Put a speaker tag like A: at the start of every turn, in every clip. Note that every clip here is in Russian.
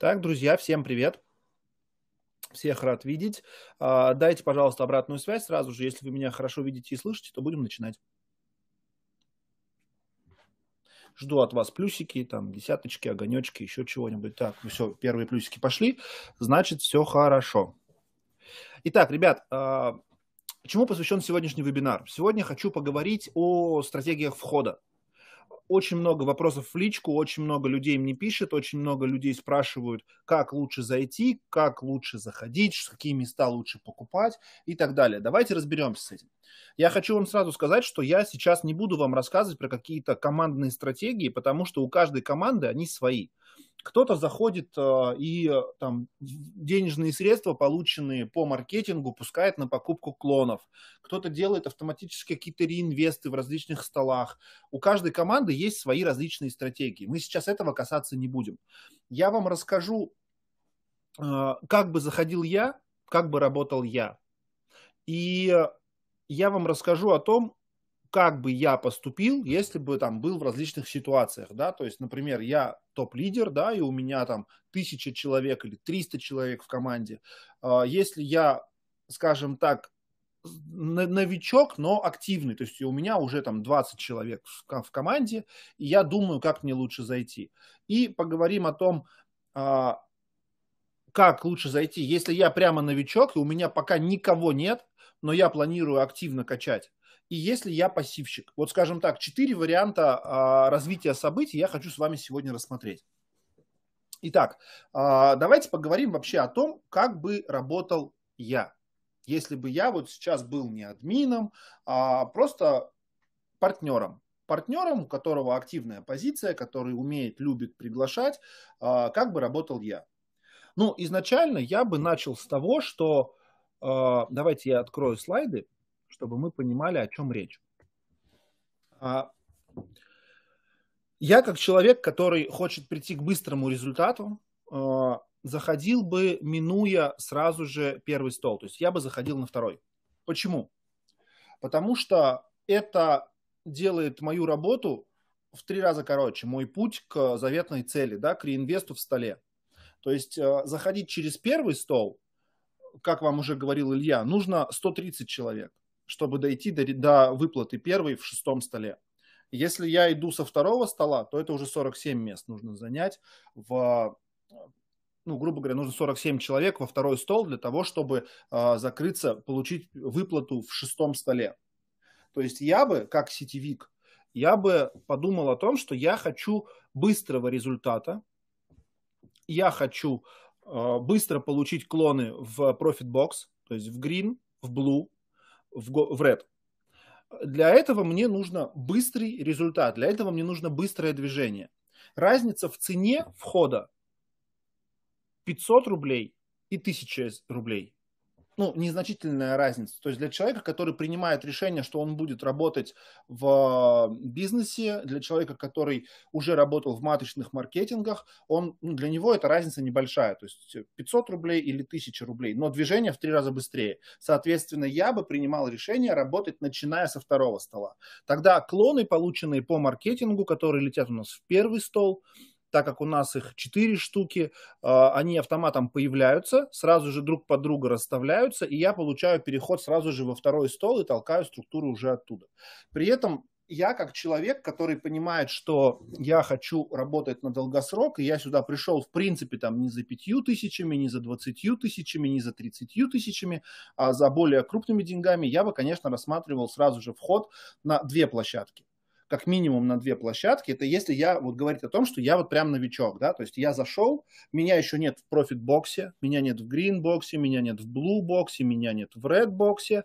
A: Так, друзья, всем привет. Всех рад видеть. А, дайте, пожалуйста, обратную связь сразу же. Если вы меня хорошо видите и слышите, то будем начинать. Жду от вас плюсики, там, десяточки, огонечки, еще чего-нибудь. Так, ну все, первые плюсики пошли. Значит, все хорошо. Итак, ребят, а, чему посвящен сегодняшний вебинар? Сегодня хочу поговорить о стратегиях входа очень много вопросов в личку, очень много людей мне пишет, очень много людей спрашивают, как лучше зайти, как лучше заходить, какие места лучше покупать и так далее. Давайте разберемся с этим. Я хочу вам сразу сказать, что я сейчас не буду вам рассказывать про какие-то командные стратегии, потому что у каждой команды они свои кто-то заходит э, и э, там денежные средства, полученные по маркетингу, пускает на покупку клонов. Кто-то делает автоматически какие-то реинвесты в различных столах. У каждой команды есть свои различные стратегии. Мы сейчас этого касаться не будем. Я вам расскажу, э, как бы заходил я, как бы работал я. И я вам расскажу о том, как бы я поступил, если бы там был в различных ситуациях, да, то есть, например, я топ-лидер, да, и у меня там тысяча человек или триста человек в команде, а, если я, скажем так, новичок, но активный, то есть у меня уже там 20 человек в команде, и я думаю, как мне лучше зайти. И поговорим о том, а, как лучше зайти, если я прямо новичок, и у меня пока никого нет, но я планирую активно качать и если я пассивщик. Вот, скажем так, четыре варианта а, развития событий я хочу с вами сегодня рассмотреть. Итак, а, давайте поговорим вообще о том, как бы работал я. Если бы я вот сейчас был не админом, а просто партнером. Партнером, у которого активная позиция, который умеет, любит приглашать, а, как бы работал я. Ну, изначально я бы начал с того, что... Давайте я открою слайды чтобы мы понимали, о чем речь. А, я как человек, который хочет прийти к быстрому результату, а, заходил бы, минуя сразу же первый стол. То есть я бы заходил на второй. Почему? Потому что это делает мою работу в три раза короче, мой путь к заветной цели, да, к реинвесту в столе. То есть а, заходить через первый стол, как вам уже говорил Илья, нужно 130 человек чтобы дойти до, до выплаты первой в шестом столе. Если я иду со второго стола, то это уже 47 мест нужно занять в ну, грубо говоря, нужно 47 человек во второй стол для того, чтобы э, закрыться, получить выплату в шестом столе. То есть я бы, как сетевик, я бы подумал о том, что я хочу быстрого результата, я хочу э, быстро получить клоны в Profit Box, то есть в Green, в Blue, в, в Red. Для этого мне нужно быстрый результат, для этого мне нужно быстрое движение. Разница в цене входа 500 рублей и 1000 рублей ну, незначительная разница. То есть для человека, который принимает решение, что он будет работать в бизнесе, для человека, который уже работал в маточных маркетингах, он, ну, для него эта разница небольшая. То есть 500 рублей или 1000 рублей, но движение в три раза быстрее. Соответственно, я бы принимал решение работать, начиная со второго стола. Тогда клоны, полученные по маркетингу, которые летят у нас в первый стол, так как у нас их 4 штуки, а, они автоматом появляются, сразу же друг под друга расставляются, и я получаю переход сразу же во второй стол и толкаю структуру уже оттуда. При этом я как человек, который понимает, что я хочу работать на долгосрок, и я сюда пришел, в принципе, там не за пятью тысячами, не за двадцатью тысячами, не за тридцатью тысячами, а за более крупными деньгами, я бы, конечно, рассматривал сразу же вход на две площадки как минимум на две площадки. Это если я вот говорить о том, что я вот прям новичок, да, то есть я зашел, меня еще нет в профит-боксе, меня нет в грин-боксе, меня нет в блу-боксе, меня нет в ред-боксе,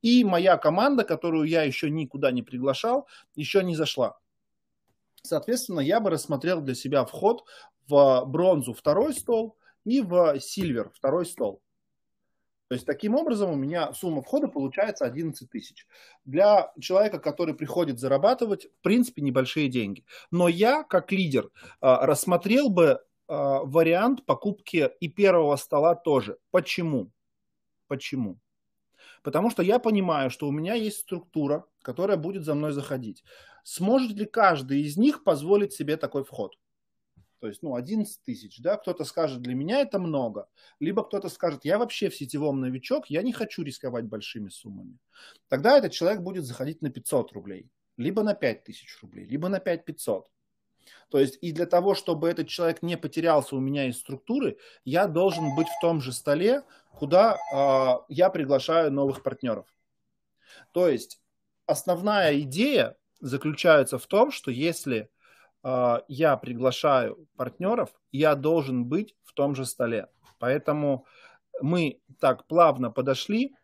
A: и моя команда, которую я еще никуда не приглашал, еще не зашла. Соответственно, я бы рассмотрел для себя вход в э, бронзу второй стол и в э, сильвер второй стол. То есть таким образом у меня сумма входа получается 11 тысяч. Для человека, который приходит зарабатывать, в принципе, небольшие деньги. Но я, как лидер, а, рассмотрел бы а, вариант покупки и первого стола тоже. Почему? Почему? Потому что я понимаю, что у меня есть структура, которая будет за мной заходить. Сможет ли каждый из них позволить себе такой вход? то есть, ну, 11 тысяч, да, кто-то скажет, для меня это много, либо кто-то скажет, я вообще в сетевом новичок, я не хочу рисковать большими суммами. Тогда этот человек будет заходить на 500 рублей, либо на 5 тысяч рублей, либо на 5500. То есть и для того, чтобы этот человек не потерялся у меня из структуры, я должен быть в том же столе, куда э, я приглашаю новых партнеров. То есть основная идея заключается в том, что если Э, я приглашаю партнеров, я должен быть в том же столе. Поэтому мы так плавно подошли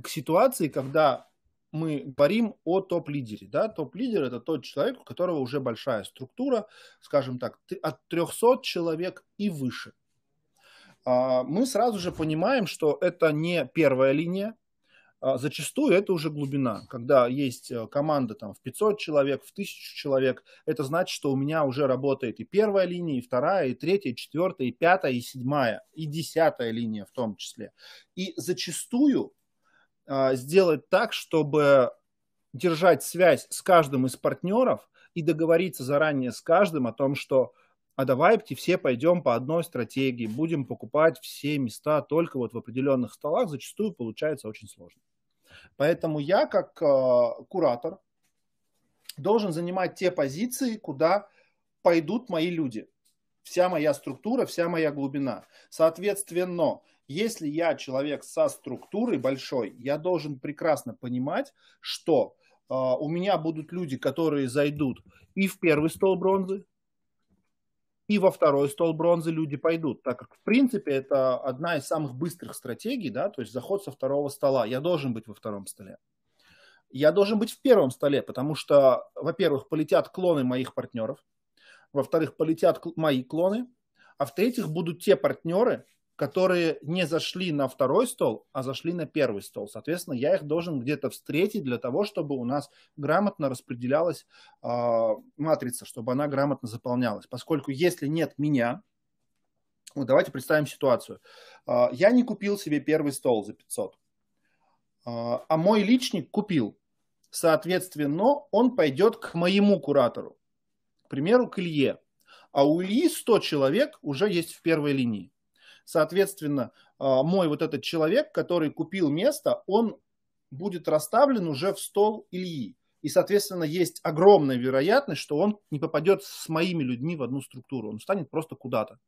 A: к ситуации, когда мы говорим о топ-лидере. Да? Топ-лидер – это тот человек, у которого уже большая структура, скажем так, от 300 человек и выше. А, мы сразу же понимаем, что это не первая линия, а, зачастую это уже глубина. Когда есть э, команда там в 500 человек, в 1000 человек, это значит, что у меня уже работает и первая линия, и вторая, и третья, и четвертая, и пятая, и седьмая, и десятая линия в том числе. И зачастую а, сделать так, чтобы держать связь с каждым из партнеров и договориться заранее с каждым о том, что а давайте все пойдем по одной стратегии, будем покупать все места только вот в определенных столах, зачастую получается очень сложно. Поэтому я, как э, куратор, должен занимать те позиции, куда пойдут мои люди. Вся моя структура, вся моя глубина. Соответственно, если я человек со структурой большой, я должен прекрасно понимать, что э, у меня будут люди, которые зайдут и в первый стол бронзы, и во второй стол бронзы люди пойдут, так как, в принципе, это одна из самых быстрых стратегий, да, то есть заход со второго стола. Я должен быть во втором столе. Я должен быть в первом столе, потому что, во-первых, полетят клоны моих партнеров, во-вторых, полетят мои клоны, а в-третьих, будут те партнеры, которые не зашли на второй стол, а зашли на первый стол. Соответственно, я их должен где-то встретить для того, чтобы у нас грамотно распределялась э, матрица, чтобы она грамотно заполнялась. Поскольку если нет меня, вот давайте представим ситуацию. Э, я не купил себе первый стол за 500, э, а, а мой личник купил. Соответственно, он пойдет к моему куратору, к примеру, к Илье. А у Ильи 100 человек уже есть в первой линии. Соответственно, а, мой вот этот человек, который купил место, он будет расставлен уже в стол Ильи. И, соответственно, есть огромная вероятность, что он не попадет с моими людьми в одну структуру. Он станет просто куда-то.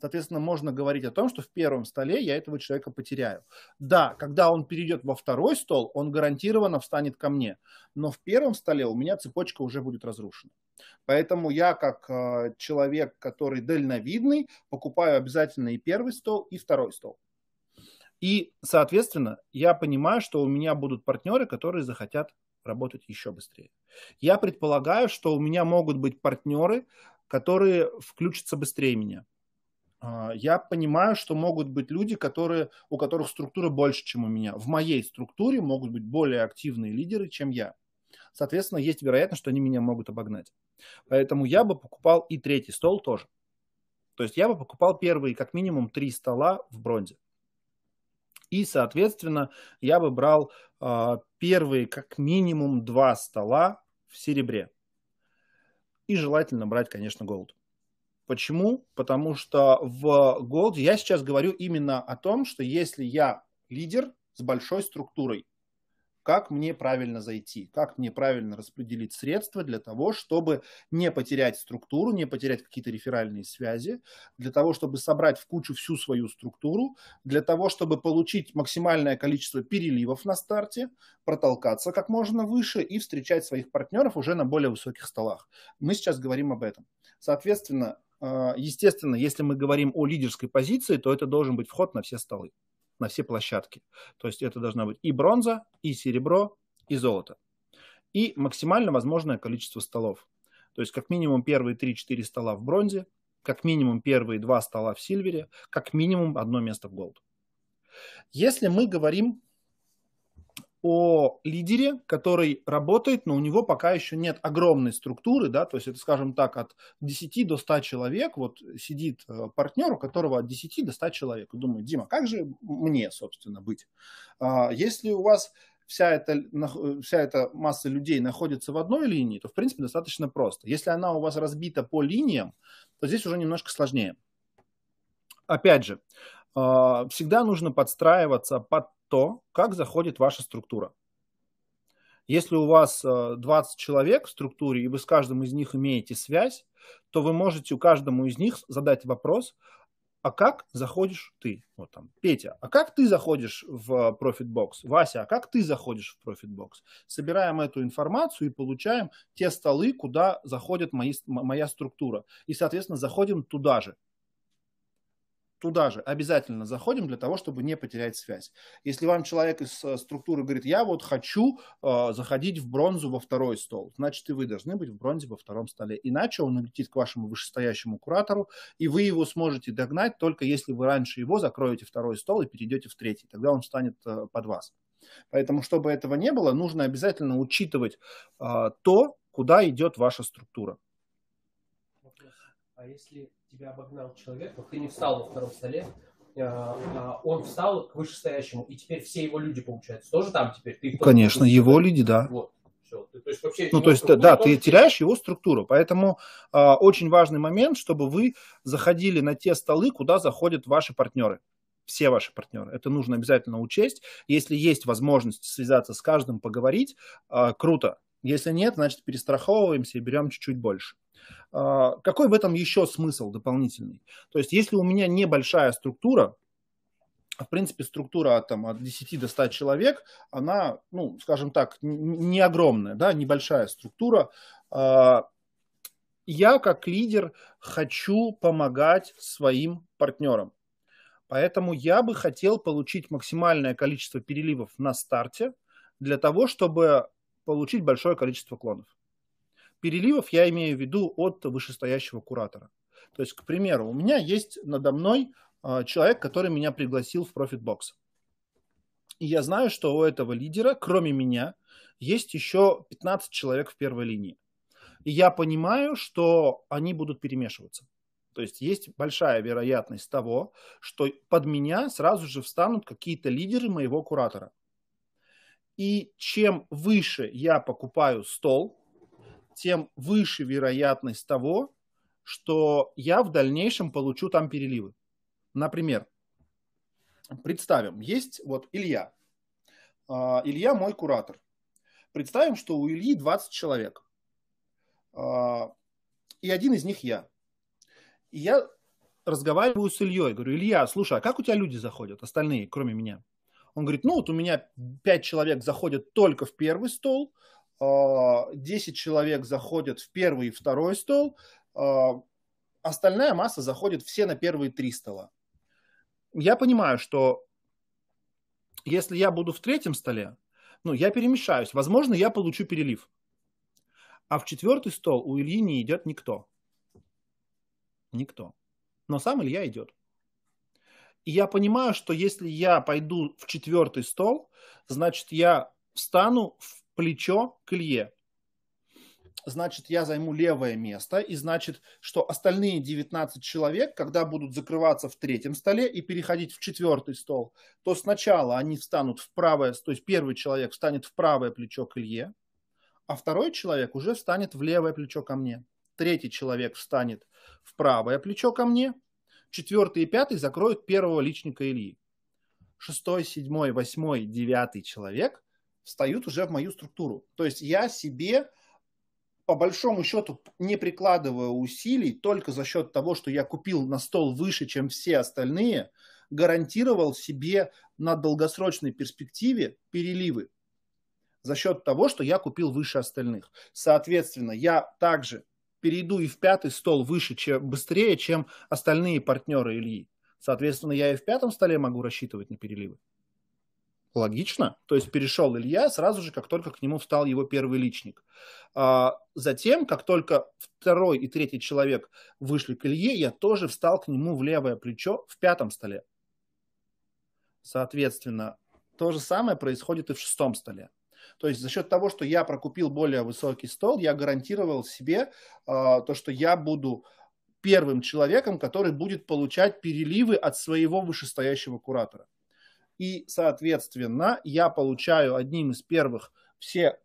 A: Соответственно, можно говорить о том, что в первом столе я этого человека потеряю. Да, когда он перейдет во второй стол, он гарантированно встанет ко мне. Но в первом столе у меня цепочка уже будет разрушена. Поэтому я, как э, человек, который дальновидный, покупаю обязательно и первый стол, и второй стол. И, соответственно, я понимаю, что у меня будут партнеры, которые захотят работать еще быстрее. Я предполагаю, что у меня могут быть партнеры, которые включатся быстрее меня. А, я понимаю, что могут быть люди, которые, у которых структура больше, чем у меня. В моей структуре могут быть более активные лидеры, чем я. Соответственно, есть вероятность, что они меня могут обогнать. Поэтому я бы покупал и третий стол тоже. То есть я бы покупал первые как минимум три стола в бронзе. И, соответственно, я бы брал э, первые как минимум два стола в серебре. И желательно брать, конечно, голд. Почему? Потому что в Gold я сейчас говорю именно о том, что если я лидер с большой структурой, как мне правильно зайти, как мне правильно распределить средства для того, чтобы не потерять структуру, не потерять какие-то реферальные связи, для того, чтобы собрать в кучу всю свою структуру, для того, чтобы получить максимальное количество переливов на старте, протолкаться как можно выше и встречать своих партнеров уже на более высоких столах. Мы сейчас говорим об этом. Соответственно, а, естественно, если мы говорим о лидерской позиции, то это должен быть вход на все столы, на все площадки. То есть это должна быть и бронза, и серебро, и золото. И максимально возможное количество столов. То есть как минимум первые 3-4 стола в бронзе, как минимум первые 2 стола в сильвере, как минимум одно место в голд. Если мы говорим о лидере, который работает, но у него пока еще нет огромной структуры, да, то есть это, скажем так, от 10 до 100 человек, вот сидит э, партнер, у которого от 10 до 100 человек. Думаю, Дима, как же мне, собственно, быть? А, если у вас вся эта, э, вся эта масса людей находится в одной линии, то, в принципе, достаточно просто. Если она у вас разбита по линиям, то здесь уже немножко сложнее. Опять же, а, всегда нужно подстраиваться под то, как заходит ваша структура. Если у вас 20 э, человек в структуре, и вы с каждым из них имеете связь, то вы можете у каждому из них задать вопрос, а как заходишь ты? Вот там, Петя, а как ты заходишь в ProfitBox? Вася, а как ты заходишь в ProfitBox? Собираем эту информацию и получаем те столы, куда заходит мои, моя структура. И, соответственно, заходим туда же туда же обязательно заходим для того, чтобы не потерять связь. Если вам человек из э, структуры говорит, я вот хочу э, заходить в бронзу во второй стол, значит и вы должны быть в бронзе во втором столе. Иначе он улетит к вашему вышестоящему куратору, и вы его сможете догнать только если вы раньше его закроете второй стол и перейдете в третий. Тогда он станет э, под вас. Поэтому, чтобы этого не было, нужно обязательно учитывать э, то, куда идет ваша структура. А если тебя обогнал человек, но ты не встал на втором столе, э, а он встал к вышестоящему, и теперь все его люди, получается, тоже там теперь? Ты Конечно, его люди, да. Вот. Все. То есть, ну, то есть, ну, да, тоже... ты теряешь его структуру. Поэтому э, очень важный момент, чтобы вы заходили на те столы, куда заходят ваши партнеры все ваши партнеры. Это нужно обязательно учесть. Если есть возможность связаться с каждым, поговорить, э, круто. Если нет, значит, перестраховываемся и берем чуть-чуть больше. А, какой в этом еще смысл дополнительный? То есть, если у меня небольшая структура, в принципе, структура там, от 10 до 100 человек, она, ну, скажем так, не огромная, да, небольшая структура. А, я, как лидер, хочу помогать своим партнерам. Поэтому я бы хотел получить максимальное количество переливов на старте для того, чтобы получить большое количество клонов переливов я имею в виду от вышестоящего куратора. То есть, к примеру, у меня есть надо мной а, человек, который меня пригласил в ProfitBox. И я знаю, что у этого лидера, кроме меня, есть еще 15 человек в первой линии. И я понимаю, что они будут перемешиваться. То есть есть большая вероятность того, что под меня сразу же встанут какие-то лидеры моего куратора. И чем выше я покупаю стол, тем выше вероятность того, что я в дальнейшем получу там переливы. Например, представим, есть вот Илья. А, Илья мой куратор. Представим, что у Ильи 20 человек. А, и один из них я. И я разговариваю с Ильей, говорю, Илья, слушай, а как у тебя люди заходят, остальные, кроме меня? Он говорит, ну вот у меня 5 человек заходят только в первый стол, 10 а, человек заходят в первый и второй стол, а, остальная масса заходит все на первые три стола. Я понимаю, что если я буду в третьем столе, ну, я перемешаюсь, Возможно, я получу перелив. А в четвертый стол у Ильи не идет никто. Никто. Но сам Илья идет. И я понимаю, что если я пойду в четвертый стол, значит, я встану в плечо к Значит, я займу левое место, и значит, что остальные 19 человек, когда будут закрываться в третьем столе и переходить в четвертый стол, то сначала они встанут в правое, то есть первый человек встанет в правое плечо к Илье, а второй человек уже встанет в левое плечо ко мне. Третий человек встанет в правое плечо ко мне, четвертый и пятый закроют первого личника Ильи. Шестой, седьмой, восьмой, девятый человек встают уже в мою структуру. То есть я себе по большому счету не прикладываю усилий, только за счет того, что я купил на стол выше, чем все остальные, гарантировал себе на долгосрочной перспективе переливы за счет того, что я купил выше остальных. Соответственно, я также перейду и в пятый стол выше, чем быстрее, чем остальные партнеры Ильи. Соответственно, я и в пятом столе могу рассчитывать на переливы. Логично. То есть перешел Илья сразу же, как только к нему встал его первый личник. А затем, как только второй и третий человек вышли к Илье, я тоже встал к нему в левое плечо в пятом столе. Соответственно, то же самое происходит и в шестом столе. То есть за счет того, что я прокупил более высокий стол, я гарантировал себе э, то, что я буду первым человеком, который будет получать переливы от своего вышестоящего куратора. И, соответственно, я получаю одним из первых все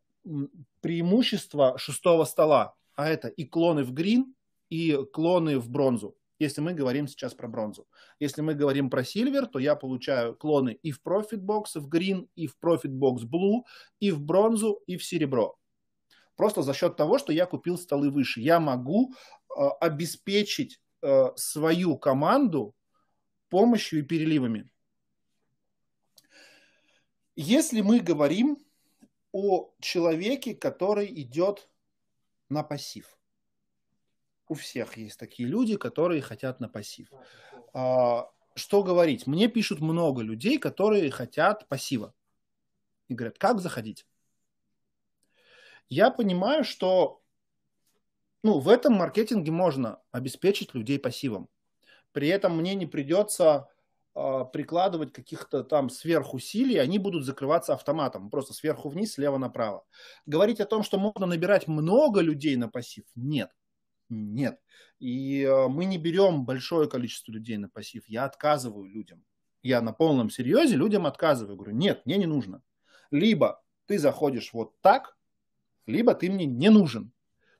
A: преимущества шестого стола, а это и клоны в грин, и клоны в бронзу, если мы говорим сейчас про бронзу. Если мы говорим про сильвер, то я получаю клоны и в Профит Бокс в грин, и в Профит Бокс блу, и в бронзу, и в серебро. Просто за счет того, что я купил столы выше, я могу э, обеспечить э, свою команду помощью и переливами. Если мы говорим о человеке, который идет на пассив. У всех есть такие люди, которые хотят на пассив. А, что говорить? Мне пишут много людей, которые хотят пассива. И говорят, как заходить? Я понимаю, что ну, в этом маркетинге можно обеспечить людей пассивом. При этом мне не придется а, прикладывать каких-то там сверхусилий, они будут закрываться автоматом, просто сверху вниз, слева направо. Говорить о том, что можно набирать много людей на пассив, нет. Нет. И э, мы не берем большое количество людей на пассив. Я отказываю людям. Я на полном серьезе людям отказываю. Говорю, нет, мне не нужно. Либо ты заходишь вот так, либо ты мне не нужен.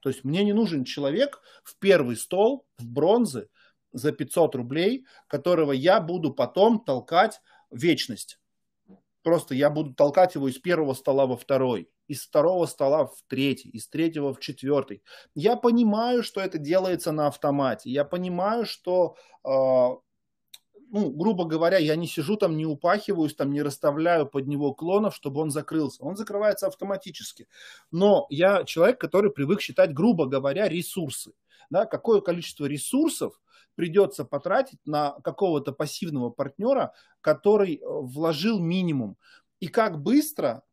A: То есть мне не нужен человек в первый стол в бронзы, за 500 рублей, которого я буду потом толкать вечность. Просто я буду толкать его из первого стола во второй, из второго стола в третий, из третьего в четвертый. Я понимаю, что это делается на автомате. Я понимаю, что э, ну, грубо говоря, я не сижу там, не упахиваюсь, там не расставляю под него клонов, чтобы он закрылся. Он закрывается автоматически. Но я человек, который привык считать, грубо говоря, ресурсы. Да, какое количество ресурсов придется потратить на какого-то пассивного партнера, который э, вложил минимум. И как быстро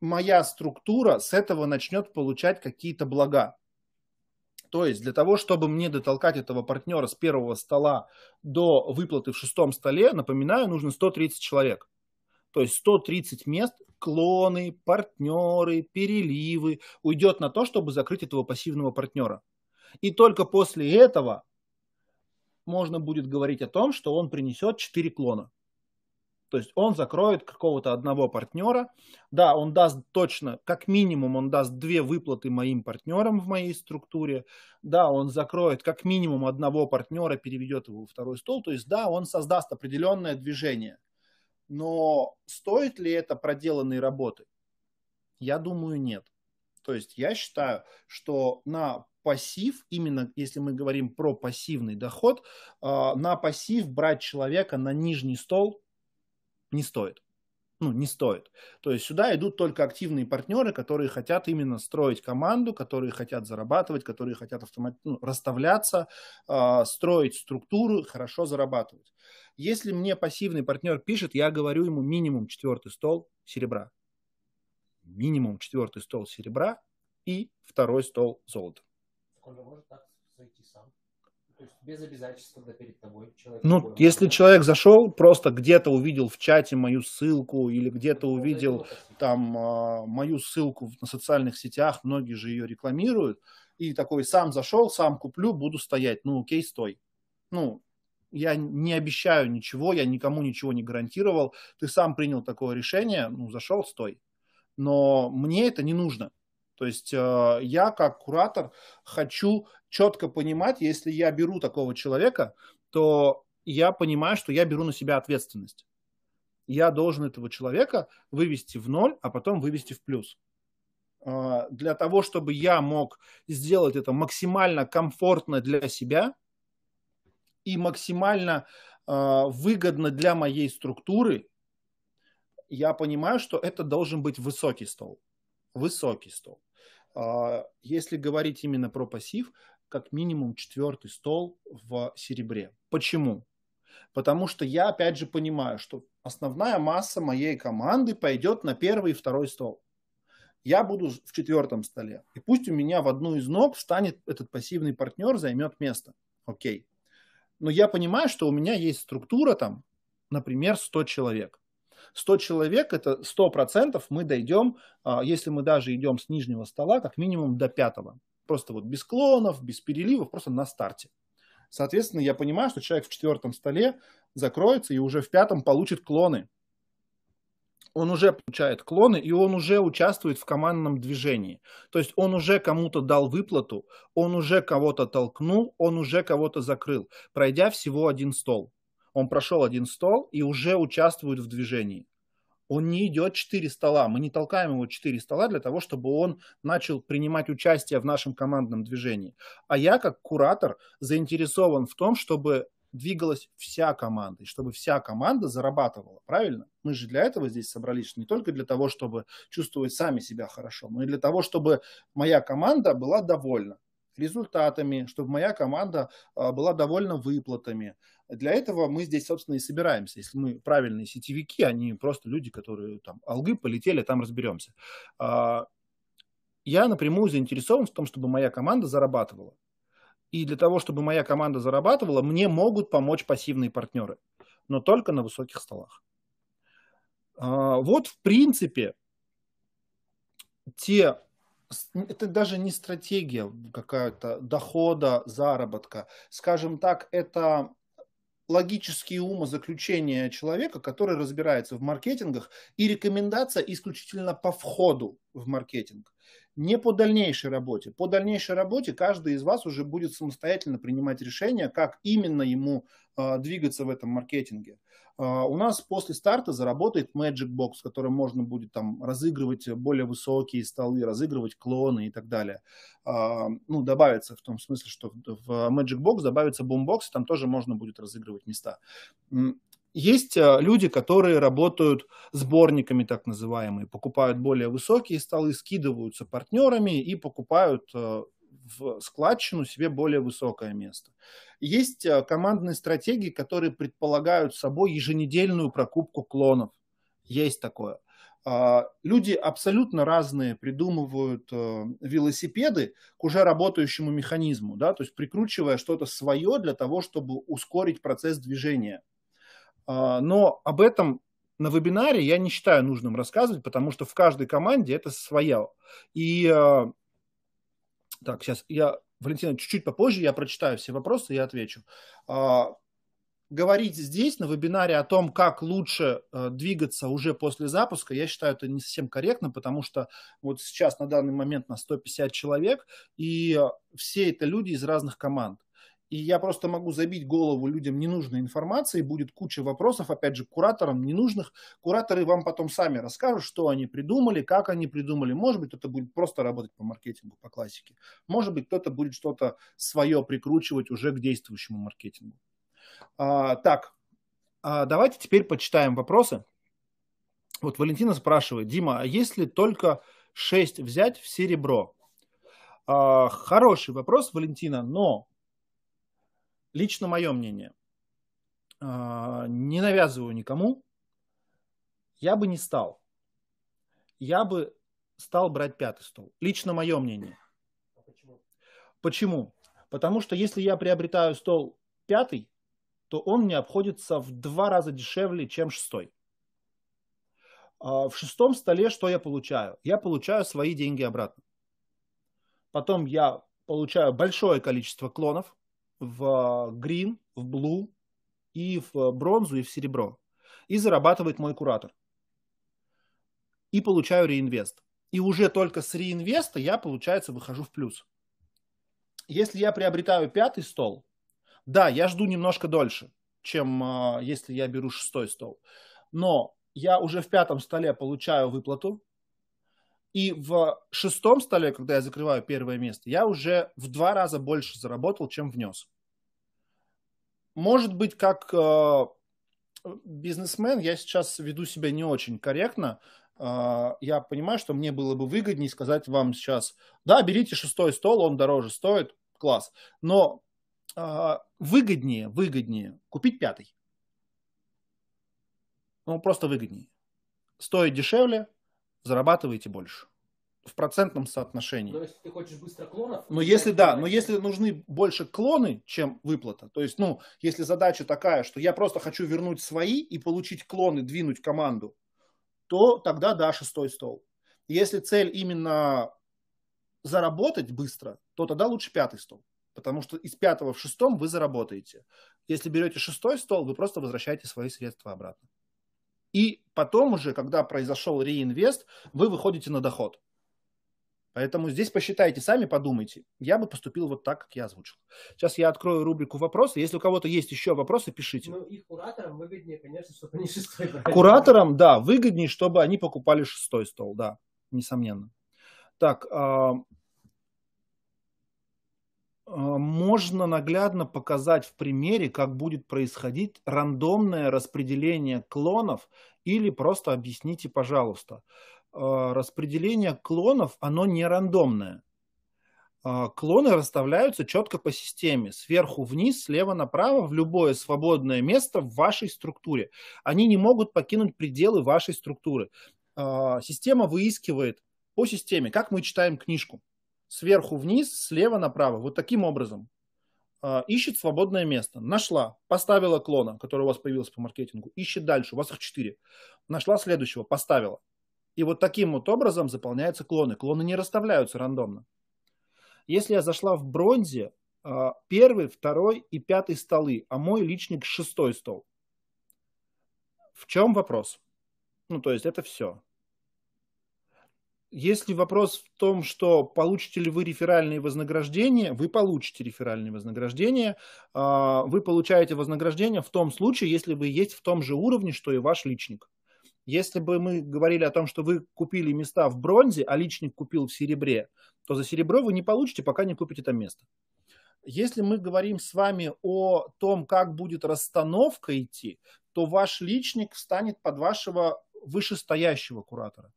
A: моя структура с этого начнет получать какие-то блага. То есть для того, чтобы мне дотолкать этого партнера с первого стола до выплаты в шестом столе, напоминаю, нужно 130 человек. То есть 130 мест, клоны, партнеры, переливы уйдет на то, чтобы закрыть этого пассивного партнера. И только после этого можно будет говорить о том, что он принесет 4 клона. То есть он закроет какого-то одного партнера. Да, он даст точно, как минимум, он даст две выплаты моим партнерам в моей структуре. Да, он закроет как минимум одного партнера, переведет его во второй стол. То есть да, он создаст определенное движение. Но стоит ли это проделанной работы? Я думаю, нет. То есть я считаю, что на пассив, именно если мы говорим про пассивный доход, а, на пассив брать человека на нижний стол не стоит ну, не стоит. То есть сюда идут только активные партнеры, которые хотят именно строить команду, которые хотят зарабатывать, которые хотят автомат... ну, расставляться, а, строить структуру, хорошо зарабатывать. Если мне пассивный партнер пишет, я говорю ему минимум четвертый стол серебра минимум четвертый стол серебра и второй стол золота. без обязательств, когда перед тобой человек... Ну, такой, если может... человек зашел, просто где-то увидел в чате мою ссылку или где-то ну, увидел вот там э, мою ссылку на социальных сетях, многие же ее рекламируют, и такой сам зашел, сам куплю, буду стоять. Ну, окей, стой. Ну, я не обещаю ничего, я никому ничего не гарантировал. Ты сам принял такое решение, ну, зашел, стой но мне это не нужно. То есть э, я как куратор хочу четко понимать, если я беру такого человека, то я понимаю, что я беру на себя ответственность. Я должен этого человека вывести в ноль, а потом вывести в плюс. Э, для того, чтобы я мог сделать это максимально комфортно для себя и максимально э, выгодно для моей структуры я понимаю, что это должен быть высокий стол. Высокий стол. А, если говорить именно про пассив, как минимум четвертый стол в серебре. Почему? Потому что я опять же понимаю, что основная масса моей команды пойдет на первый и второй стол. Я буду в четвертом столе. И пусть у меня в одну из ног встанет этот пассивный партнер, займет место. Окей. Но я понимаю, что у меня есть структура там, например, 100 человек. 100 человек – это 100% мы дойдем, а, если мы даже идем с нижнего стола, как минимум до пятого. Просто вот без клонов, без переливов, просто на старте. Соответственно, я понимаю, что человек в четвертом столе закроется и уже в пятом получит клоны. Он уже получает клоны, и он уже участвует в командном движении. То есть он уже кому-то дал выплату, он уже кого-то толкнул, он уже кого-то закрыл, пройдя всего один стол он прошел один стол и уже участвует в движении. Он не идет четыре стола, мы не толкаем его четыре стола для того, чтобы он начал принимать участие в нашем командном движении. А я, как куратор, заинтересован в том, чтобы двигалась вся команда, и чтобы вся команда зарабатывала, правильно? Мы же для этого здесь собрались, не только для того, чтобы чувствовать сами себя хорошо, но и для того, чтобы моя команда была довольна результатами, чтобы моя команда а, была довольна выплатами. Для этого мы здесь, собственно, и собираемся. Если мы правильные сетевики, они а просто люди, которые там алгы полетели, а там разберемся. А, я напрямую заинтересован в том, чтобы моя команда зарабатывала. И для того, чтобы моя команда зарабатывала, мне могут помочь пассивные партнеры, но только на высоких столах. Вот, в принципе, те это даже не стратегия какая-то дохода, заработка. Скажем так, это логические умозаключения человека, который разбирается в маркетингах, и рекомендация исключительно по входу в маркетинг не по дальнейшей работе. По дальнейшей работе каждый из вас уже будет самостоятельно принимать решение, как именно ему э, двигаться в этом маркетинге. Э, у нас после старта заработает Magic Box, в котором можно будет там разыгрывать более высокие столы, разыгрывать клоны и так далее. Э, ну, добавится в том смысле, что в, в Magic Box добавится Boombox, там тоже можно будет разыгрывать места. Есть а, люди, которые работают сборниками, так называемые, покупают более высокие столы, скидываются партнерами и покупают а, в складчину себе более высокое место. Есть а, командные стратегии, которые предполагают собой еженедельную прокупку клонов. Есть такое. Люди абсолютно разные придумывают велосипеды к уже работающему механизму, да, то есть прикручивая что-то свое для того, чтобы ускорить процесс движения. А, но об этом на вебинаре я не считаю нужным рассказывать, потому что в каждой команде это своя. И а, так, сейчас я, Валентина, чуть-чуть попозже я прочитаю все вопросы и отвечу. А, говорить здесь на вебинаре о том, как лучше э, двигаться уже после запуска, я считаю это не совсем корректно, потому что вот сейчас на данный момент на 150 человек, и все это люди из разных команд и я просто могу забить голову людям ненужной информации, будет куча вопросов, опять же, кураторам ненужных. Кураторы вам потом сами расскажут, что они придумали, как они придумали. Может быть, это будет просто работать по маркетингу, по классике. Может быть, кто-то будет что-то свое прикручивать уже к действующему маркетингу. А, так, а давайте теперь почитаем вопросы. Вот Валентина спрашивает, Дима, а если только 6 взять в серебро? А, хороший вопрос, Валентина, но лично мое мнение, а, не навязываю никому, я бы не стал. Я бы стал брать пятый стол. Лично мое мнение. Почему? Потому что если я приобретаю стол пятый, то он мне обходится в два раза дешевле, чем шестой. А, в шестом столе что я получаю? Я получаю свои деньги обратно. Потом я получаю большое количество клонов, в грин, в блу, и в бронзу, и в серебро. И зарабатывает мой куратор. И получаю реинвест. И уже только с реинвеста я, получается, выхожу в плюс. Если я приобретаю пятый стол, да, я жду немножко дольше, чем а, если я беру шестой стол. Но я уже в пятом столе получаю выплату, и в шестом столе, когда я закрываю первое место, я уже в два раза больше заработал, чем внес. Может быть, как э, бизнесмен я сейчас веду себя не очень корректно. Э, я понимаю, что мне было бы выгоднее сказать вам сейчас, да, берите шестой стол, он дороже стоит, класс. Но э, выгоднее, выгоднее купить пятый. Ну, просто выгоднее. Стоит дешевле, зарабатываете больше в процентном соотношении. Но если ты хочешь быстро клонов... Но если, да, но если нужны больше клоны, чем выплата, то есть, ну, если задача такая, что я просто хочу вернуть свои и получить клоны, двинуть команду, то тогда да, шестой стол. Если цель именно заработать быстро, то тогда лучше пятый стол. Потому что из пятого в шестом вы заработаете. Если берете шестой стол, вы просто возвращаете свои средства обратно. И потом уже, когда произошел реинвест, вы выходите на доход. Поэтому здесь посчитайте сами, подумайте. Я бы поступил вот так, как я озвучил. Сейчас я открою рубрику вопросы. Если у кого-то есть еще вопросы, пишите. Ну и кураторам выгоднее, конечно, чтобы они шестой Кураторам, да, выгоднее, чтобы они покупали шестой стол, да, несомненно. Так, а, а, можно наглядно показать в примере, как будет происходить рандомное распределение клонов или просто объясните, пожалуйста. А, распределение клонов, оно не рандомное. А, клоны расставляются четко по системе, сверху вниз, слева направо, в любое свободное место в вашей структуре. Они не могут покинуть пределы вашей структуры. Система выискивает по системе, как мы читаем книжку сверху вниз, слева направо, вот таким образом. А, ищет свободное место. Нашла, поставила клона, который у вас появился по маркетингу. Ищет дальше, у вас их четыре. Нашла следующего, поставила. И вот таким вот образом заполняются клоны. Клоны не расставляются рандомно. Если я зашла в бронзе, а, первый, второй и пятый столы, а мой личник шестой стол. В чем вопрос? Ну, то есть это все. Если вопрос в том, что получите ли вы реферальные вознаграждения, вы получите реферальные вознаграждения. А, вы получаете вознаграждение в том случае, если вы есть в том же уровне, что и ваш личник. Если бы мы говорили о том, что вы купили места в бронзе, а личник купил в серебре, то за серебро вы не получите, пока не купите там место. Если мы говорим с вами о том, как будет расстановка идти, то ваш личник станет под вашего вышестоящего куратора.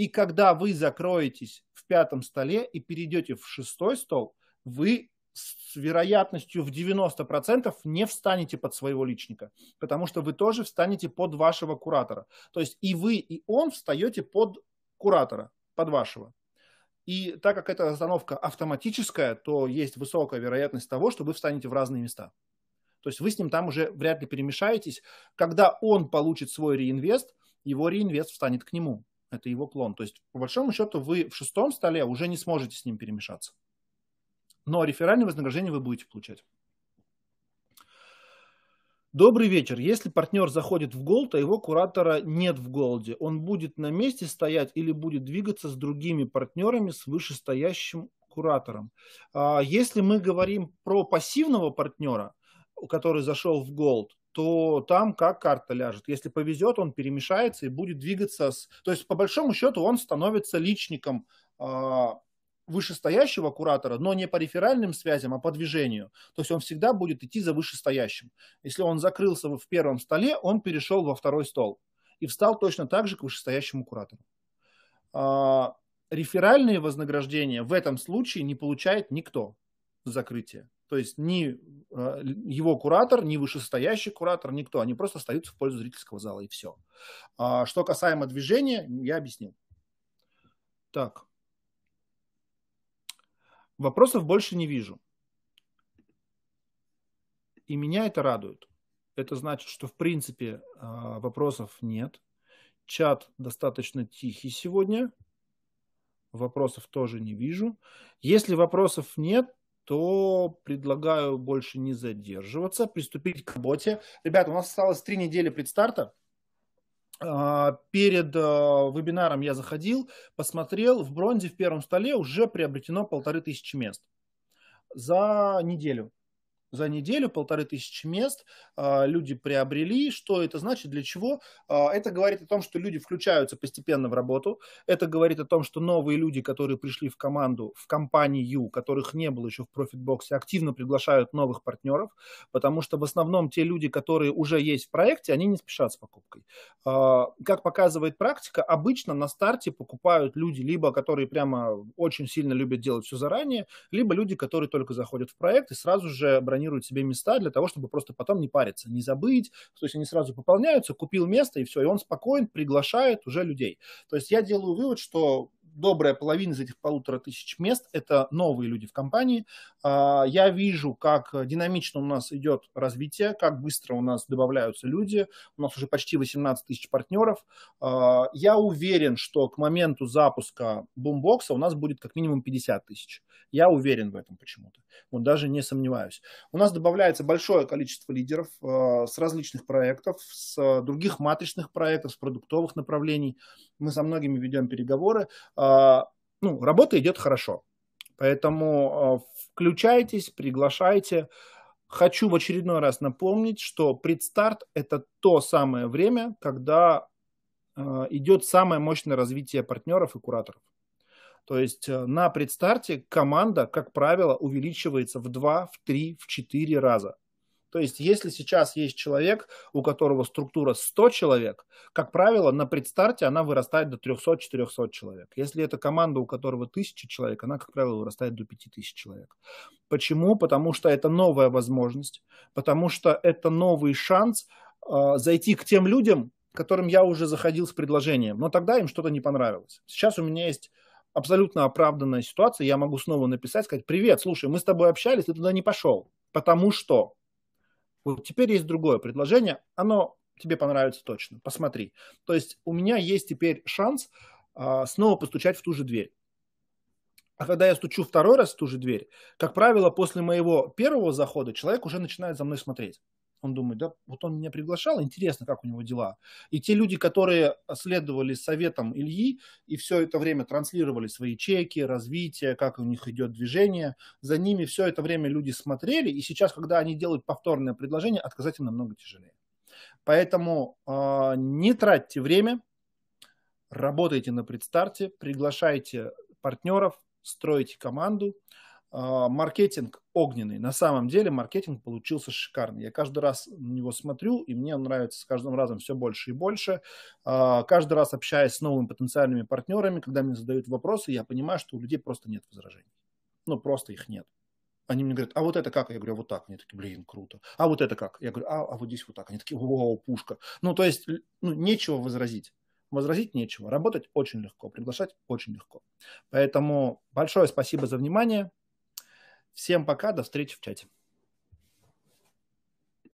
A: И когда вы закроетесь в пятом столе и перейдете в шестой стол, вы с вероятностью в 90% не встанете под своего личника, потому что вы тоже встанете под вашего куратора. То есть и вы, и он встаете под куратора, под вашего. И так как эта остановка автоматическая, то есть высокая вероятность того, что вы встанете в разные места. То есть вы с ним там уже вряд ли перемешаетесь. Когда он получит свой реинвест, его реинвест встанет к нему это его клон. То есть, по большому счету, вы в шестом столе уже не сможете с ним перемешаться. Но реферальное вознаграждение вы будете получать. Добрый вечер. Если партнер заходит в голд, а его куратора нет в голде, он будет на месте стоять или будет двигаться с другими партнерами с вышестоящим куратором. А, если мы говорим про пассивного партнера, который зашел в голд, то там как карта ляжет. Если повезет, он перемешается и будет двигаться. С... То есть, по большому счету, он становится личником э, вышестоящего куратора, но не по реферальным связям, а по движению. То есть он всегда будет идти за вышестоящим. Если он закрылся в первом столе, он перешел во второй стол и встал точно так же к вышестоящему куратору. Э, реферальные вознаграждения в этом случае не получает никто закрытие. То есть ни а, его куратор, ни вышестоящий куратор, никто. Они просто остаются в пользу зрительского зала, и все. А, что касаемо движения, я объяснил. Так. Вопросов больше не вижу. И меня это радует. Это значит, что в принципе а, вопросов нет. Чат достаточно тихий сегодня. Вопросов тоже не вижу. Если вопросов нет, то предлагаю больше не задерживаться, приступить к работе. Ребята, у нас осталось три недели предстарта. Перед а, вебинаром я заходил, посмотрел, в бронзе в первом столе уже приобретено полторы тысячи мест за неделю за неделю полторы тысячи мест а, люди приобрели. Что это значит, для чего? А, это говорит о том, что люди включаются постепенно в работу. Это говорит о том, что новые люди, которые пришли в команду, в компанию, которых не было еще в профитбоксе, активно приглашают новых партнеров, потому что в основном те люди, которые уже есть в проекте, они не спешат с покупкой. А, как показывает практика, обычно на старте покупают люди, либо которые прямо очень сильно любят делать все заранее, либо люди, которые только заходят в проект и сразу же бронируют бронируют себе места для того, чтобы просто потом не париться, не забыть. То есть они сразу пополняются, купил место и все, и он спокоен, приглашает уже людей. То есть я делаю вывод, что добрая половина из этих полутора тысяч мест – это новые люди в компании. А, я вижу, как динамично у нас идет развитие, как быстро у нас добавляются люди. У нас уже почти 18 тысяч партнеров. А, я уверен, что к моменту запуска бумбокса у нас будет как минимум 50 тысяч. Я уверен в этом почему-то. Вот даже не сомневаюсь. У нас добавляется большое количество лидеров а, с различных проектов, с других матричных проектов, с продуктовых направлений мы со многими ведем переговоры, а, ну, работа идет хорошо. Поэтому а, включайтесь, приглашайте. Хочу в очередной раз напомнить, что предстарт – это то самое время, когда а, идет самое мощное развитие партнеров и кураторов. То есть э, на предстарте команда, как правило, увеличивается в 2, в 3, в 4 раза. То есть, если сейчас есть человек, у которого структура 100 человек, как правило, на предстарте она вырастает до 300-400 человек. Если это команда, у которого 1000 человек, она, как правило, вырастает до 5000 человек. Почему? Потому что это новая возможность, потому что это новый шанс э, зайти к тем людям, которым я уже заходил с предложением, но тогда им что-то не понравилось. Сейчас у меня есть абсолютно оправданная ситуация, я могу снова написать, сказать, привет, слушай, мы с тобой общались, ты туда не пошел, потому что вот теперь есть другое предложение, оно тебе понравится точно, посмотри. То есть у меня есть теперь шанс а, снова постучать в ту же дверь. А когда я стучу второй раз в ту же дверь, как правило, после моего первого захода человек уже начинает за мной смотреть. Он думает, да, вот он меня приглашал, интересно, как у него дела. И те люди, которые следовали советам Ильи и все это время транслировали свои чеки, развитие, как у них идет движение, за ними все это время люди смотрели, и сейчас, когда они делают повторное предложение, отказать им намного тяжелее. Поэтому э, не тратьте время, работайте на предстарте, приглашайте партнеров, стройте команду. А, маркетинг огненный. На самом деле маркетинг получился шикарный. Я каждый раз на него смотрю, и мне он нравится с каждым разом все больше и больше. А, каждый раз общаясь с новыми потенциальными партнерами, когда мне задают вопросы, я понимаю, что у людей просто нет возражений. Ну, просто их нет. Они мне говорят, а вот это как? Я говорю, «А вот так. Они такие, блин, круто. А вот это как? Я говорю, а, а вот здесь вот так. Они такие, вау, пушка. Ну, то есть, ну, нечего возразить. Возразить нечего. Работать очень легко, приглашать очень легко. Поэтому большое спасибо за внимание. Всем пока, до встречи в чате.